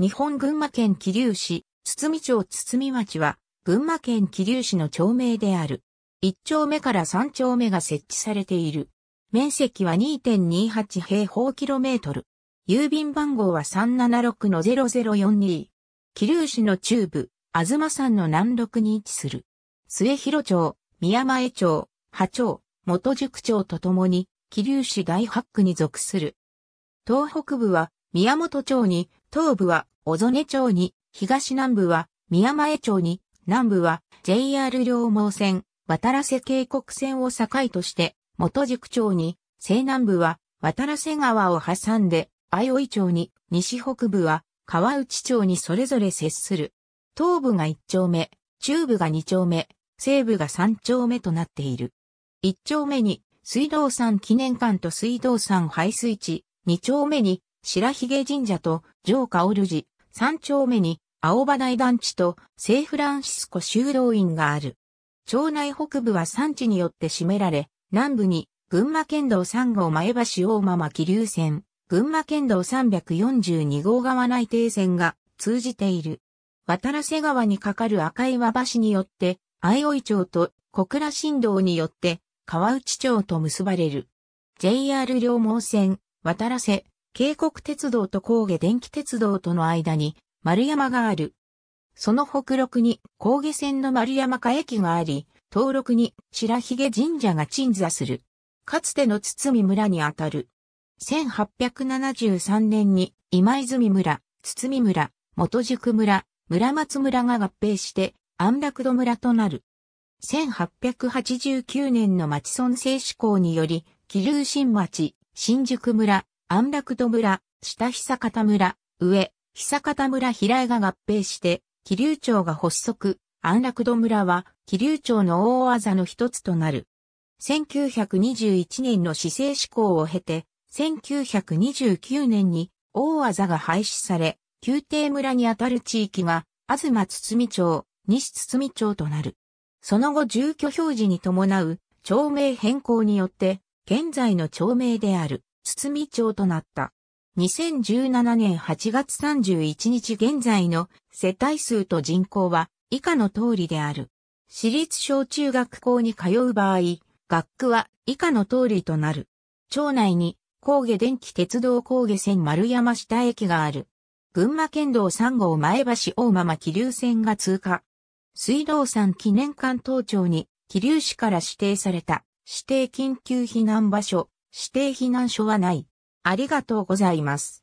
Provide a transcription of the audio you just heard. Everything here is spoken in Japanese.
日本群馬県桐生市、堤町堤町は、群馬県桐生市の町名である。1丁目から3丁目が設置されている。面積は2.28平方キロメートル。郵便番号は376の0042。桐生市の中部、東山の南麓に位置する。末広町、宮前町、波町、元宿町とともに、桐生市外八区に属する。東北部は、宮本町に、東部は小曽根町に、東南部は宮前町に、南部は JR 両毛線、渡良瀬渓谷線を境として、元宿町に、西南部は渡良瀬川を挟んで、相生町に、西北部は川内町にそれぞれ接する。東部が1丁目、中部が2丁目、西部が3丁目となっている。1丁目に水道山記念館と水道山排水地、2丁目に白髭神社と城下オルジ、三丁目に青葉台団地と聖フランシスコ修道院がある。町内北部は山地によって占められ、南部に群馬県道3号前橋大間巻流線、群馬県道342号川内定線が通じている。渡良瀬川に架かる赤岩橋によって、相生町と小倉新道によって、川内町と結ばれる。JR 両毛線、渡良瀬、渓谷鉄道と高下電気鉄道との間に丸山がある。その北六に高下線の丸山下駅があり、登録に白髭神社が鎮座する。かつての堤村にあたる。1873年に今泉村、堤村、元宿村、村松村が合併して安楽戸村となる。1889年の町村制施行により、桐生新町、新宿村、安楽戸村、下久方村、上、久方村平江が合併して、気流町が発足、安楽戸村は気流町の大技の一つとなる。1921年の市政施行を経て、1929年に大技が廃止され、宮廷村にあたる地域が、東堤町、西堤町となる。その後住居表示に伴う町名変更によって、現在の町名である堤町となった。2017年8月31日現在の世帯数と人口は以下の通りである。私立小中学校に通う場合、学区は以下の通りとなる。町内に高下電気鉄道高下線丸山下駅がある。群馬県道3号前橋大間気流線が通過。水道山記念館東町に気流市から指定された指定緊急避難場所指定避難所はない。ありがとうございます。